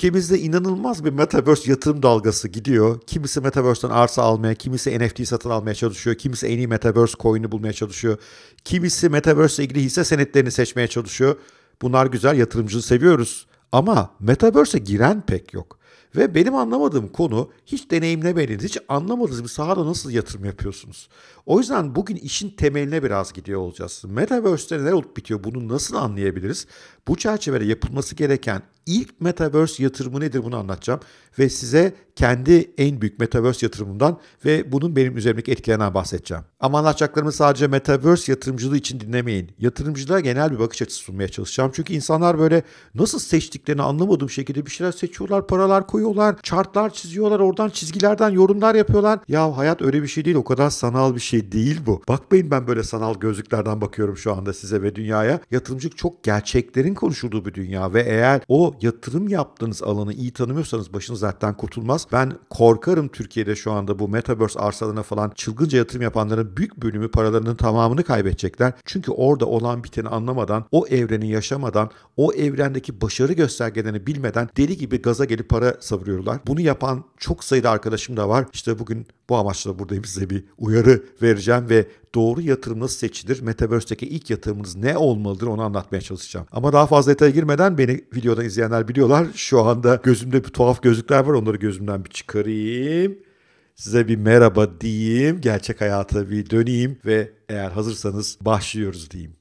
Ülkemizde inanılmaz bir metaverse yatırım dalgası gidiyor. Kimisi metaverse'ten arsa almaya, kimisi NFT satın almaya çalışıyor, kimisi en iyi metaverse coin'i bulmaya çalışıyor. Kimisi metaverse ile ilgili hisse senetlerini seçmeye çalışıyor. Bunlar güzel yatırımcıyı seviyoruz. Ama metaverse'e giren pek yok. Ve benim anlamadığım konu hiç deneyimlemediğiniz, hiç anlamadığınız bir sahada nasıl yatırım yapıyorsunuz? O yüzden bugün işin temeline biraz gidiyor olacağız. Metaverse'te neler olup bitiyor bunu nasıl anlayabiliriz? Bu çerçevede yapılması gereken ilk Metaverse yatırımı nedir bunu anlatacağım. Ve size kendi en büyük Metaverse yatırımından ve bunun benim üzerimdeki etkilerinden bahsedeceğim. Ama anlatacaklarımı sadece Metaverse yatırımcılığı için dinlemeyin. Yatırımcılığa genel bir bakış açısı sunmaya çalışacağım. Çünkü insanlar böyle nasıl seçtiklerini anlamadığım şekilde bir şeyler seçiyorlar, paralar koyuyorlar, chartlar çiziyorlar, oradan çizgilerden yorumlar yapıyorlar. Ya hayat öyle bir şey değil, o kadar sanal bir şey değil bu. Bakmayın ben böyle sanal gözlüklerden bakıyorum şu anda size ve dünyaya. Yatırımcılık çok gerçeklerin konuşulduğu bir dünya ve eğer o yatırım yaptığınız alanı iyi tanımıyorsanız başınız zaten kurtulmaz. Ben korkarım Türkiye'de şu anda bu metaverse arsalarına falan çılgınca yatırım yapanların büyük bölümü paralarının tamamını kaybedecekler. Çünkü orada olan biteni anlamadan, o evreni yaşamadan, o evrendeki başarı göstergelerini bilmeden deli gibi gaza gelip para savuruyorlar. Bunu yapan çok sayıda arkadaşım da var. İşte bugün bu amaçla buradayım size bir uyarı vereceğim ve doğru yatırım nasıl seçilir? Metaverse'deki ilk yatırımınız ne olmalıdır onu anlatmaya çalışacağım. Ama daha fazla detaya girmeden beni videodan izleyenler biliyorlar. Şu anda gözümde bir tuhaf gözlükler var. Onları gözümden bir çıkarayım. Size bir merhaba diyeyim. Gerçek hayata bir döneyim ve eğer hazırsanız başlıyoruz diyeyim.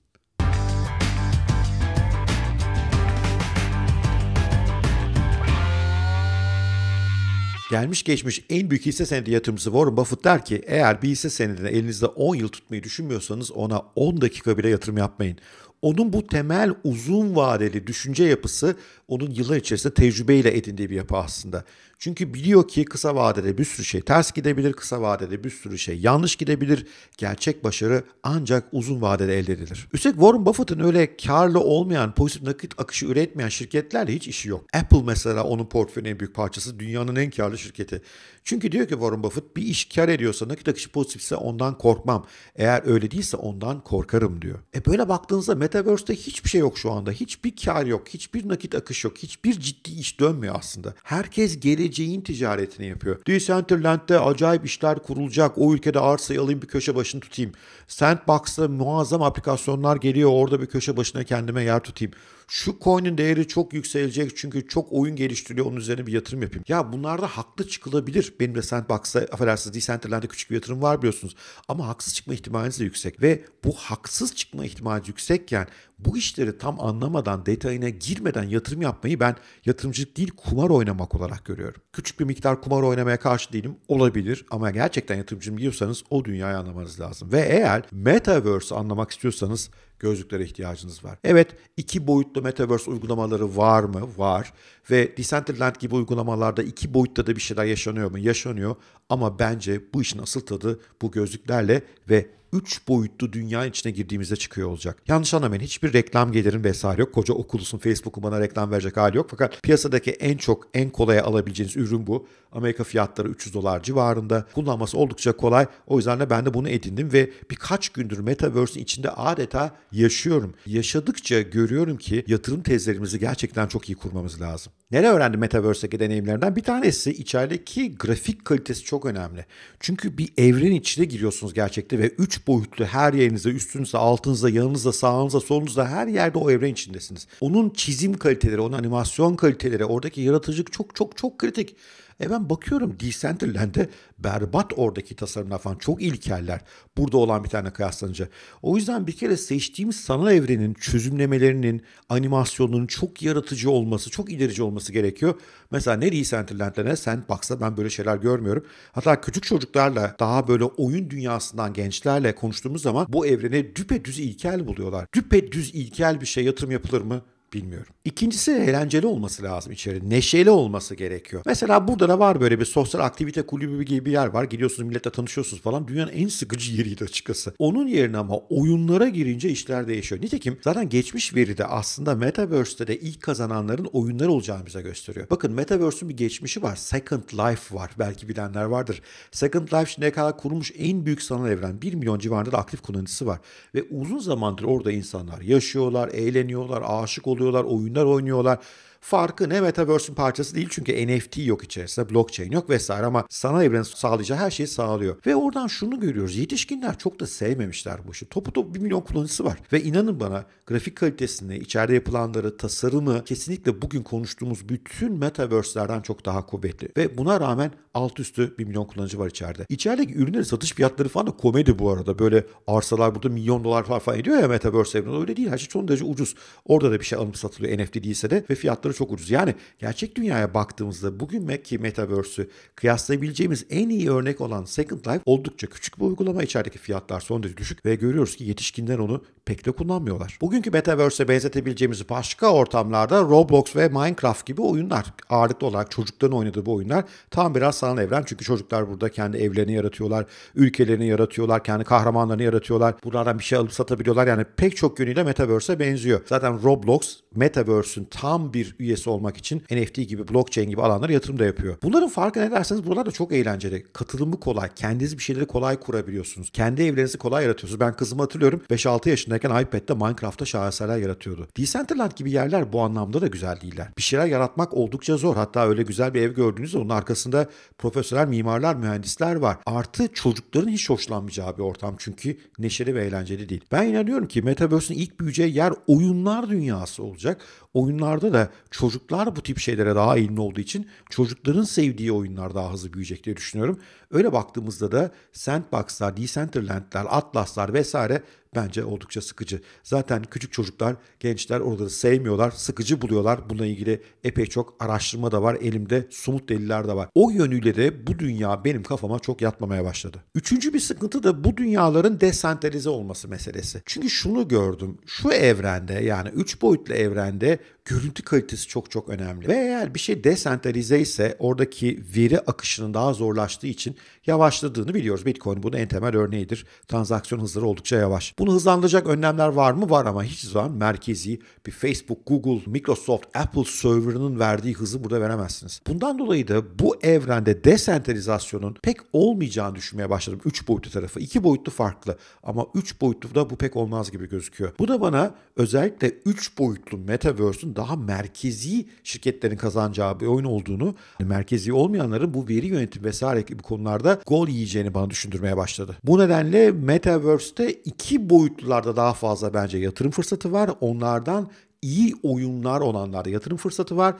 Gelmiş geçmiş en büyük hisse senedi yatırımcısı Warren Buffett der ki eğer bir hisse senedini elinizde 10 yıl tutmayı düşünmüyorsanız ona 10 dakika bile yatırım yapmayın onun bu temel uzun vadeli düşünce yapısı onun yıllar içerisinde tecrübeyle edindiği bir yapı aslında. Çünkü biliyor ki kısa vadede bir sürü şey ters gidebilir, kısa vadede bir sürü şey yanlış gidebilir. Gerçek başarı ancak uzun vadede elde edilir. Üstelik Warren Buffett'ın öyle karlı olmayan, pozitif nakit akışı üretmeyen şirketlerle hiç işi yok. Apple mesela onun portföyünün en büyük parçası, dünyanın en karlı şirketi. Çünkü diyor ki Warren Buffett bir iş kar ediyorsa, nakit akışı pozitifse ondan korkmam. Eğer öyle değilse ondan korkarım diyor. E böyle baktığınızda Metaverse'de hiçbir şey yok şu anda. Hiçbir kar yok, hiçbir nakit akış yok, hiçbir ciddi iş dönmüyor aslında. Herkes geleceğin ticaretini yapıyor. Decentraland'de acayip işler kurulacak. O ülkede arsayı alayım bir köşe başını tutayım. Sandbox'ta muazzam aplikasyonlar geliyor. Orada bir köşe başına kendime yer tutayım. Şu coin'in değeri çok yükselecek çünkü çok oyun geliştiriyor. Onun üzerine bir yatırım yapayım. Ya bunlarda haklı çıkılabilir. Benim de Sandbox'a affedersiniz Decentraland'de küçük bir yatırım var biliyorsunuz. Ama haksız çıkma ihtimaliniz de yüksek. Ve bu haksız çıkma ihtimali yüksekken yüzden bu işleri tam anlamadan, detayına girmeden yatırım yapmayı ben yatırımcılık değil kumar oynamak olarak görüyorum. Küçük bir miktar kumar oynamaya karşı değilim olabilir ama gerçekten yatırımcı biliyorsanız o dünyayı anlamanız lazım. Ve eğer Metaverse anlamak istiyorsanız gözlüklere ihtiyacınız var. Evet iki boyutlu Metaverse uygulamaları var mı? Var. Ve Decentraland gibi uygulamalarda iki boyutta da bir şeyler yaşanıyor mu? Yaşanıyor. Ama bence bu işin asıl tadı bu gözlüklerle ve 3 boyutlu dünya içine girdiğimizde çıkıyor olacak. Yanlış anlamayın hiçbir reklam gelirin vesaire yok. Koca okulusun Facebook'u bana reklam verecek hali yok. Fakat piyasadaki en çok en kolaya alabileceğiniz ürün bu. Amerika fiyatları 300 dolar civarında. Kullanması oldukça kolay. O yüzden de ben de bunu edindim ve birkaç gündür Metaverse'in içinde adeta yaşıyorum. Yaşadıkça görüyorum ki yatırım tezlerimizi gerçekten çok iyi kurmamız lazım. Neler öğrendi Metaverse'deki deneyimlerinden? Bir tanesi içerideki grafik kalitesi çok önemli. Çünkü bir evren içine giriyorsunuz gerçekte ve üç boyutlu her yerinizde, üstünüzde, altınızda, yanınızda, sağınızda, solunuzda her yerde o evren içindesiniz. Onun çizim kaliteleri, onun animasyon kaliteleri, oradaki yaratıcılık çok çok çok kritik. E ben bakıyorum Decentraland'e berbat oradaki tasarımlar falan çok ilkeller. Burada olan bir tane kıyaslanınca. O yüzden bir kere seçtiğimiz sanal evrenin çözümlemelerinin, animasyonunun çok yaratıcı olması, çok ilerici olması gerekiyor. Mesela ne Decentraland'de ne Sandbox'ta ben böyle şeyler görmüyorum. Hatta küçük çocuklarla daha böyle oyun dünyasından gençlerle konuştuğumuz zaman bu evrene düpedüz ilkel buluyorlar. Düpedüz ilkel bir şey yatırım yapılır mı? Bilmiyorum. İkincisi eğlenceli olması lazım içeri. Neşeli olması gerekiyor. Mesela burada da var böyle bir sosyal aktivite kulübü gibi bir yer var. Gidiyorsunuz milletle tanışıyorsunuz falan. Dünyanın en sıkıcı yeriydi açıkçası. Onun yerine ama oyunlara girince işler değişiyor. Nitekim zaten geçmiş veride aslında Metaverse'de de ilk kazananların oyunlar olacağını bize gösteriyor. Bakın Metaverse'ün bir geçmişi var. Second Life var. Belki bilenler vardır. Second Life şimdiye kadar kurulmuş en büyük sanal evren. 1 milyon civarında da aktif kullanıcısı var. Ve uzun zamandır orada insanlar yaşıyorlar, eğleniyorlar, aşık oluyorlar oluyorlar, oyunlar oynuyorlar. Farkı ne Metaverse'ün parçası değil çünkü NFT yok içerisinde, blockchain yok vesaire ama sanal evren sağlayacağı her şeyi sağlıyor. Ve oradan şunu görüyoruz. Yetişkinler çok da sevmemişler bu işi. Topu topu 1 milyon kullanıcısı var. Ve inanın bana grafik kalitesini, içeride yapılanları, tasarımı kesinlikle bugün konuştuğumuz bütün Metaverse'lerden çok daha kuvvetli. Ve buna rağmen alt üstü 1 milyon kullanıcı var içeride. İçerideki ürünlerin satış fiyatları falan da komedi bu arada. Böyle arsalar burada milyon dolar falan ediyor ya Metaverse evreninde. Öyle değil. Her şey son derece ucuz. Orada da bir şey alınıp satılıyor NFT değilse de ve fiyatları fiyatları çok ucuz. Yani gerçek dünyaya baktığımızda bugün ki Metaverse'ü kıyaslayabileceğimiz en iyi örnek olan Second Life oldukça küçük bir uygulama içerideki fiyatlar son derece düşük ve görüyoruz ki yetişkinler onu pek de kullanmıyorlar. Bugünkü Metaverse'e benzetebileceğimiz başka ortamlarda Roblox ve Minecraft gibi oyunlar ağırlıklı olarak çocukların oynadığı bu oyunlar tam biraz sanal evren çünkü çocuklar burada kendi evlerini yaratıyorlar, ülkelerini yaratıyorlar, kendi kahramanlarını yaratıyorlar. buradan bir şey alıp satabiliyorlar. Yani pek çok yönüyle Metaverse'e benziyor. Zaten Roblox Metaverse'ün tam bir üyesi olmak için NFT gibi, blockchain gibi alanlara yatırım da yapıyor. Bunların farkı ne derseniz buralar da çok eğlenceli. Katılımı kolay. Kendiniz bir şeyleri kolay kurabiliyorsunuz. Kendi evlerinizi kolay yaratıyorsunuz. Ben kızımı hatırlıyorum 5-6 yaşındayken iPad'de Minecraft'ta şaheserler yaratıyordu. Decentraland gibi yerler bu anlamda da güzel değiller. Bir şeyler yaratmak oldukça zor. Hatta öyle güzel bir ev gördüğünüzde onun arkasında profesyonel mimarlar, mühendisler var. Artı çocukların hiç hoşlanmayacağı bir ortam çünkü neşeli ve eğlenceli değil. Ben inanıyorum ki Metaverse'ün ilk büyüyeceği yer oyunlar dünyası olacak. Oyunlarda da çocuklar bu tip şeylere daha eğilimli olduğu için çocukların sevdiği oyunlar daha hızlı büyüyecek diye düşünüyorum. Öyle baktığımızda da Sandbox'lar, Decentraland'lar, Atlas'lar vesaire bence oldukça sıkıcı. Zaten küçük çocuklar, gençler oraları sevmiyorlar, sıkıcı buluyorlar. Bununla ilgili epey çok araştırma da var. Elimde somut deliller de var. O yönüyle de bu dünya benim kafama çok yatmamaya başladı. Üçüncü bir sıkıntı da bu dünyaların desentralize olması meselesi. Çünkü şunu gördüm. Şu evrende yani üç boyutlu evrende görüntü kalitesi çok çok önemli. Ve eğer bir şey desentralize ise oradaki veri akışının daha zorlaştığı için yavaşladığını biliyoruz. Bitcoin bunun en temel örneğidir. Transaksiyon hızları oldukça yavaş. Bunu hızlandıracak önlemler var mı? Var ama hiç zaman merkezi bir Facebook, Google, Microsoft, Apple serverının verdiği hızı burada veremezsiniz. Bundan dolayı da bu evrende desentralizasyonun pek olmayacağını düşünmeye başladım. 3 boyutlu tarafı. 2 boyutlu farklı ama 3 boyutlu da bu pek olmaz gibi gözüküyor. Bu da bana özellikle 3 boyutlu Metaverse'ün daha merkezi şirketlerin kazanacağı bir oyun olduğunu, merkezi olmayanların bu veri yönetimi vesaire gibi konularda gol yiyeceğini bana düşündürmeye başladı. Bu nedenle Metaverse'te iki boyutlarda daha fazla bence yatırım fırsatı var. Onlardan iyi oyunlar olanlarda yatırım fırsatı var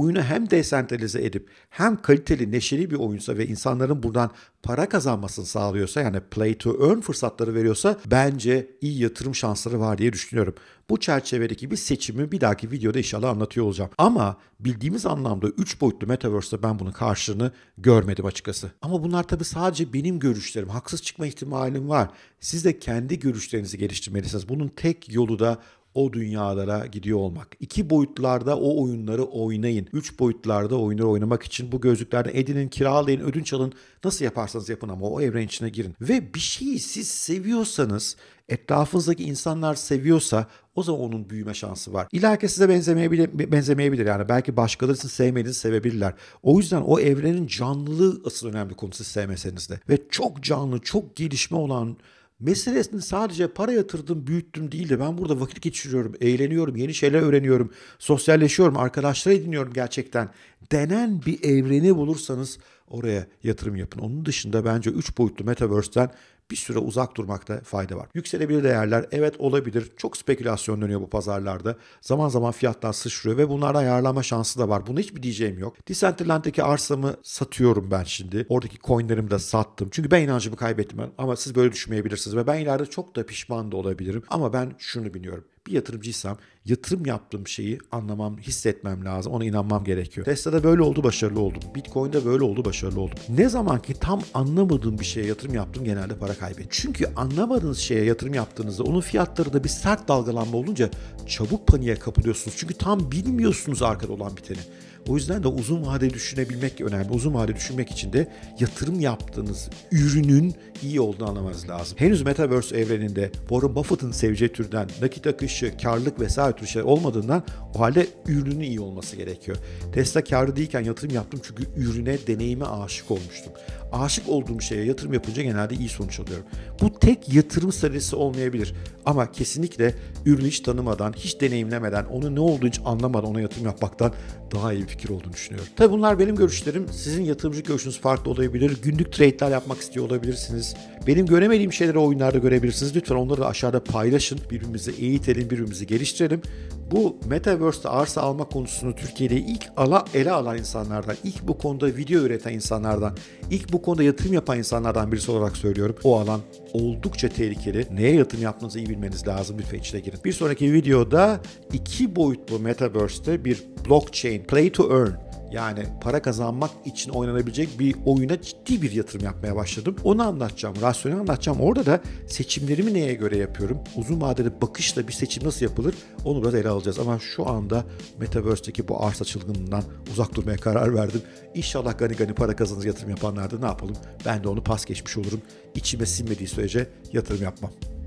oyunu hem desentralize edip hem kaliteli, neşeli bir oyunsa ve insanların buradan para kazanmasını sağlıyorsa yani play to earn fırsatları veriyorsa bence iyi yatırım şansları var diye düşünüyorum. Bu çerçevedeki bir seçimi bir dahaki videoda inşallah anlatıyor olacağım. Ama bildiğimiz anlamda 3 boyutlu metaverse'de ben bunun karşılığını görmedim açıkçası. Ama bunlar tabii sadece benim görüşlerim. Haksız çıkma ihtimalim var. Siz de kendi görüşlerinizi geliştirmelisiniz. Bunun tek yolu da o dünyalara gidiyor olmak. İki boyutlarda o oyunları oynayın. Üç boyutlarda oyunları oynamak için bu gözlüklerden edinin, kiralayın, ödünç alın. Nasıl yaparsanız yapın ama o evren içine girin. Ve bir şeyi siz seviyorsanız, etrafınızdaki insanlar seviyorsa o zaman onun büyüme şansı var. İleride size benzemeyebilir, benzemeyebilir yani belki başkaları sizin sevmediğinizi sevebilirler. O yüzden o evrenin canlılığı asıl önemli konu siz sevmeseniz de. Ve çok canlı, çok gelişme olan meselesini sadece para yatırdım, büyüttüm değil de ben burada vakit geçiriyorum, eğleniyorum, yeni şeyler öğreniyorum, sosyalleşiyorum, arkadaşlar ediniyorum gerçekten. Denen bir evreni bulursanız oraya yatırım yapın. Onun dışında bence 3 boyutlu metaverse'den bir süre uzak durmakta fayda var. Yükselebilir değerler evet olabilir. Çok spekülasyon dönüyor bu pazarlarda. Zaman zaman fiyatlar sıçrıyor ve bunlara ayarlama şansı da var. Buna hiçbir diyeceğim yok. Decentraland'daki arsamı satıyorum ben şimdi. Oradaki coinlerimi de sattım. Çünkü ben inancımı kaybettim ben. ama siz böyle düşünmeyebilirsiniz ve ben ileride çok da pişman da olabilirim. Ama ben şunu biliyorum. Bir yatırımcıysam yatırım yaptığım şeyi anlamam, hissetmem lazım. Ona inanmam gerekiyor. Tesla'da böyle oldu başarılı oldum. Bitcoin'de böyle oldu başarılı oldum. Ne zaman ki tam anlamadığım bir şeye yatırım yaptım genelde para kaybettim. Çünkü anlamadığınız şeye yatırım yaptığınızda onun fiyatları da bir sert dalgalanma olunca çabuk paniğe kapılıyorsunuz. Çünkü tam bilmiyorsunuz arkada olan biteni. O yüzden de uzun vade düşünebilmek önemli. Uzun vade düşünmek için de yatırım yaptığınız ürünün iyi olduğunu anlamanız lazım. Henüz Metaverse evreninde Warren Buffett'ın seveceği türden nakit akışı, karlılık vesaire tür şey olmadığından o halde ürünün iyi olması gerekiyor. Tesla karlı değilken yatırım yaptım çünkü ürüne, deneyime aşık olmuştum aşık olduğum şeye yatırım yapınca genelde iyi sonuç alıyorum. Bu tek yatırım stratejisi olmayabilir ama kesinlikle ürünü hiç tanımadan, hiç deneyimlemeden, onun ne olduğu hiç anlamadan ona yatırım yapmaktan daha iyi bir fikir olduğunu düşünüyorum. Tabii bunlar benim görüşlerim. Sizin yatırımcı görüşünüz farklı olabilir. Günlük trade'ler yapmak istiyor olabilirsiniz. Benim göremediğim şeyleri oyunlarda görebilirsiniz. Lütfen onları da aşağıda paylaşın. Birbirimizi eğitelim, birbirimizi geliştirelim. Bu Metaverse'de arsa alma konusunu Türkiye'de ilk ala, ele alan insanlardan, ilk bu konuda video üreten insanlardan, ilk bu konuda yatırım yapan insanlardan birisi olarak söylüyorum. O alan oldukça tehlikeli. Neye yatırım yapmanızı iyi bilmeniz lazım. bir içine girin. Bir sonraki videoda iki boyutlu Metaverse'te bir blockchain, play to earn yani para kazanmak için oynanabilecek bir oyuna ciddi bir yatırım yapmaya başladım. Onu anlatacağım, rasyonel anlatacağım. Orada da seçimlerimi neye göre yapıyorum? Uzun vadeli bakışla bir seçim nasıl yapılır? Onu biraz ele alacağız. Ama şu anda Metaverse'deki bu arsa çılgınlığından uzak durmaya karar verdim. İnşallah gani gani para kazanır yatırım yapanlar da ne yapalım? Ben de onu pas geçmiş olurum. İçime sinmediği sürece yatırım yapmam.